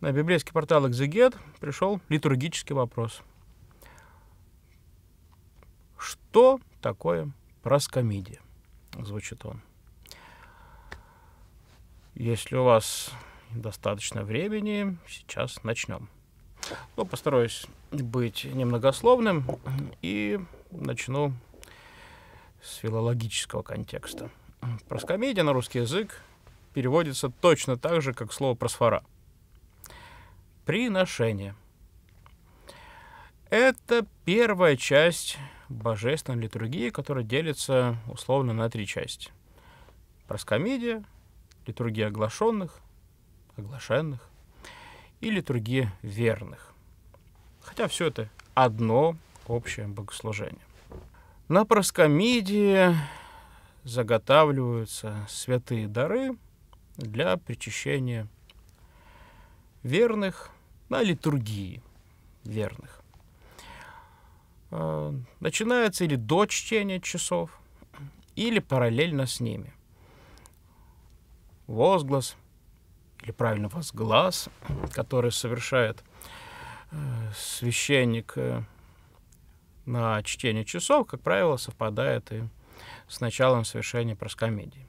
На библейский портал «Экзегет» пришел литургический вопрос. Что такое проскомидия? Звучит он. Если у вас достаточно времени, сейчас начнем. Но ну, постараюсь быть немногословным и начну с филологического контекста. Проскомедия на русский язык переводится точно так же, как слово «просфора» приношение. Это первая часть божественной литургии, которая делится условно на три части. Проскомедия, литургия оглашенных, оглашенных и литургия верных. Хотя все это одно общее богослужение. На проскомедии заготавливаются святые дары для причащения верных – на литургии верных. Э, начинается или до чтения часов, или параллельно с ними. Возглас, или правильно возглас, который совершает э, священник э, на чтение часов, как правило, совпадает и с началом совершения проскомедии.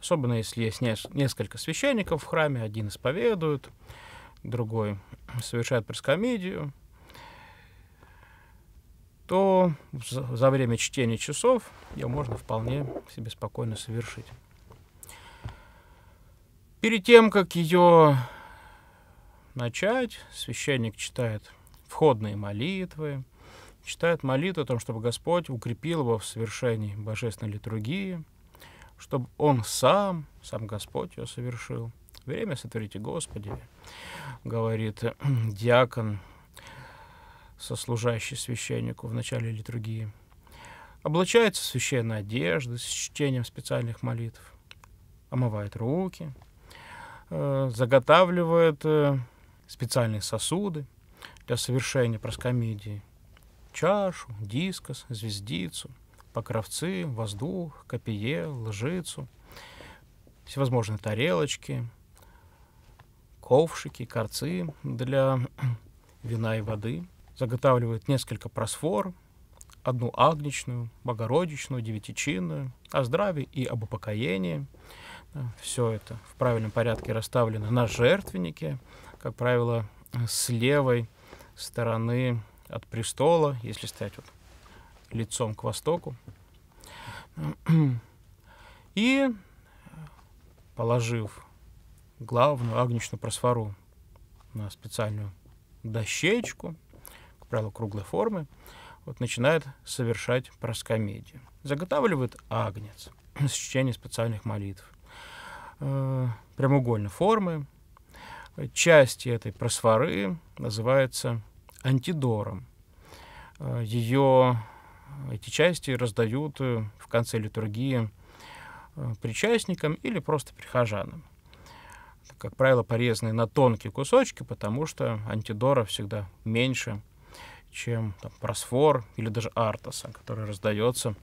Особенно если есть несколько священников в храме, один исповедует, другой совершает пресс то за время чтения часов ее можно вполне себе спокойно совершить. Перед тем, как ее начать, священник читает входные молитвы, читает молитву о том, чтобы Господь укрепил его в совершении божественной литургии, чтобы он сам, сам Господь ее совершил – время сотворите, Господи, говорит диакон, сослужащий священнику в начале литургии. Облачается в священной одежды с чтением специальных молитв, омывает руки, э, заготавливает э, специальные сосуды для совершения проскомидии, чашу, дискос, звездицу, покровцы, воздух, копие, лжицу, всевозможные тарелочки, ковшики, корцы для вина и воды. Заготавливают несколько просфор, одну агничную, богородичную, девятичинную, о здравии и об упокоении. Все это в правильном порядке расставлено на жертвеннике, как правило, с левой стороны от престола, если стоять вот лицом к востоку. И, положив главную агничную просфору на специальную дощечку, как правило, круглой формы, вот начинает совершать проскомедию. Заготавливает агнец с чтением специальных молитв э, прямоугольной формы. Часть этой просфоры называется антидором. Э, Ее, э, эти части раздают в конце литургии причастникам или просто прихожанам как правило, порезанные на тонкие кусочки, потому что антидора всегда меньше, чем там, просфор или даже артаса, который раздается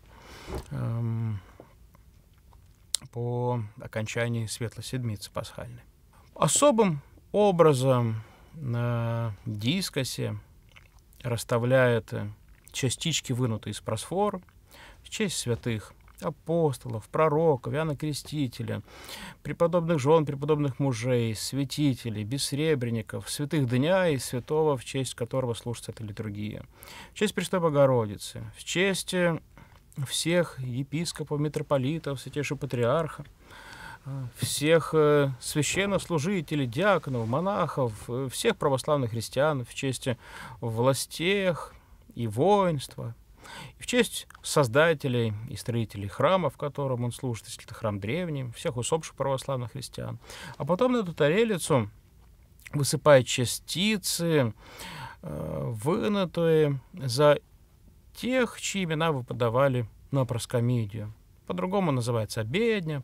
эм, по окончании светлой седмицы пасхальной. Особым образом на дискосе расставляют частички, вынутые из просфор в честь святых апостолов, пророков, Иоанна Крестителя, преподобных жен, преподобных мужей, святителей, бессребренников, святых дня и святого, в честь которого служится эта литургия, в честь Престой Богородицы, в честь э, всех епископов, митрополитов, святейшего патриарха, э, всех э, священнослужителей, диаконов, монахов, всех православных христиан в честь властей и воинства, и в честь создателей и строителей храма, в котором он служит, если это храм древний, всех усопших православных христиан. А потом на эту тарелицу высыпает частицы, э, вынутые за тех, чьи имена вы на проскомидию. По-другому называется обедня,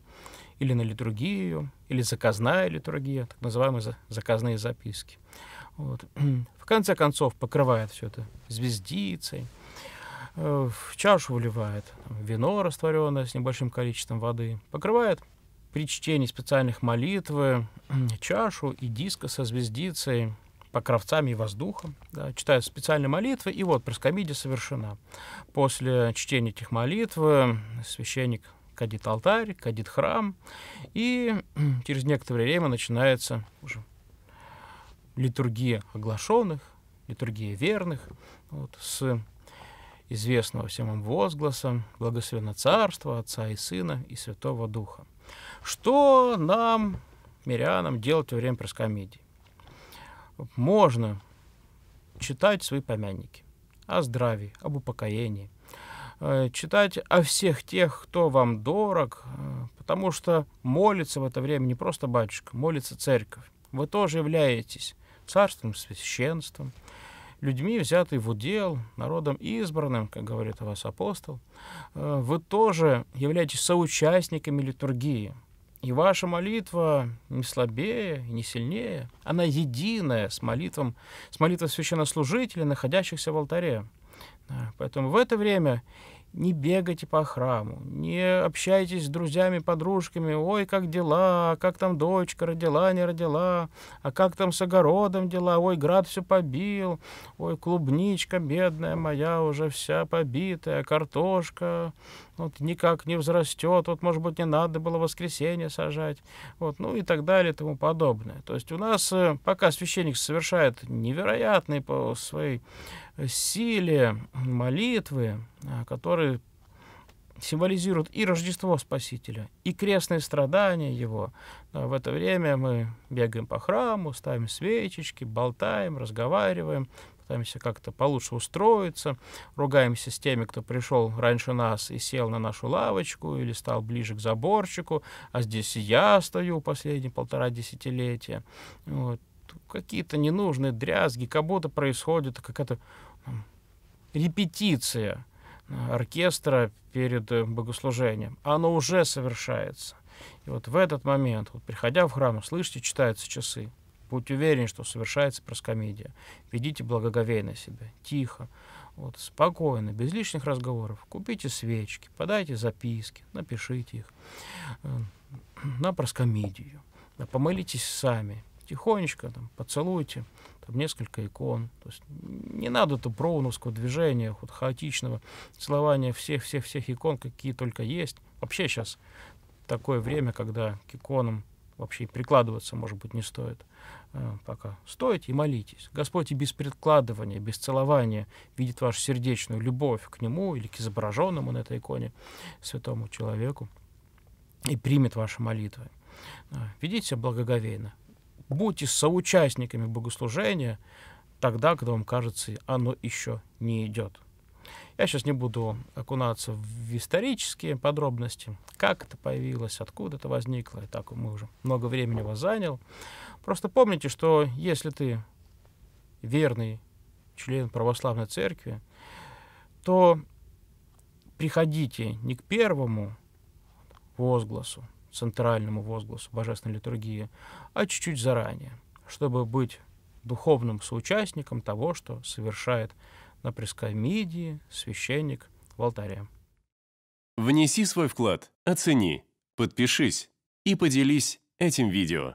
или на литургию, или заказная литургия, так называемые заказные записки. Вот. В конце концов покрывает все это звездицей, Э, в чашу выливает вино растворенное с небольшим количеством воды, покрывает при чтении специальных молитвы чашу и диска со звездицей, покровцами и воздухом, да, читают специальные молитвы, и вот проскомидия совершена. После чтения этих молитв э, священник кадит алтарь, кадит храм, и через некоторое время начинается уже литургия оглашенных, литургия верных, вот, с известного всем им возгласа «Благословенно Царство Отца и Сына и Святого Духа». Что нам, мирянам, делать во время проскомедии? Можно читать свои помянники о здравии, об упокоении, э, читать о всех тех, кто вам дорог, э, потому что молится в это время не просто батюшка, молится церковь. Вы тоже являетесь царством, священством, людьми, взятый в удел, народом избранным, как говорит о вас апостол, э, вы тоже являетесь соучастниками литургии. И ваша молитва не слабее, не сильнее, она единая с, молитвом, с молитвой священнослужителей, находящихся в алтаре. Э, поэтому в это время не бегайте по храму, не общайтесь с друзьями, подружками. Ой, как дела, как там дочка родила, не родила, а как там с огородом дела, ой, град все побил, ой, клубничка бедная моя уже вся побитая, картошка вот никак не взрастет, вот, может быть, не надо было воскресенье сажать, вот, ну и так далее и тому подобное. То есть у нас, э, пока священник совершает невероятные по своей силе молитвы, а, которые символизируют и Рождество Спасителя, и крестные страдания Его. Да, в это время мы бегаем по храму, ставим свечечки, болтаем, разговариваем, пытаемся как-то получше устроиться, ругаемся с теми, кто пришел раньше нас и сел на нашу лавочку или стал ближе к заборчику, а здесь я стою последние полтора десятилетия. Вот какие-то ненужные дрязги, как будто происходит какая-то репетиция э, оркестра перед э, богослужением. Оно уже совершается. И вот в этот момент, вот приходя в храм, слышите, читаются часы. Будь уверен, что совершается проскомидия. Ведите благоговейно себя, тихо, вот, спокойно, без лишних разговоров. Купите свечки, подайте записки, напишите их э, на проскомидию. Помолитесь сами, тихонечко, там, поцелуйте, там несколько икон. То есть не надо то броуновского движения, вот хаотичного целования всех-всех-всех икон, какие только есть. Вообще сейчас такое время, когда к иконам вообще прикладываться, может быть, не стоит э, пока. Стойте и молитесь. Господь и без прикладывания, без целования видит вашу сердечную любовь к Нему или к изображенному на этой иконе святому человеку и примет ваши молитвы. Э, ведите себя благоговейно. Будьте соучастниками богослужения тогда, когда вам кажется, оно еще не идет. Я сейчас не буду окунаться в исторические подробности, как это появилось, откуда это возникло, и так мы уже много времени вас занял. Просто помните, что если ты верный член православной церкви, то приходите не к первому возгласу, центральному возгласу божественной литургии, а чуть-чуть заранее, чтобы быть духовным соучастником того, что совершает на прескомидии священник в алтаре. Внеси свой вклад, оцени, подпишись и поделись этим видео.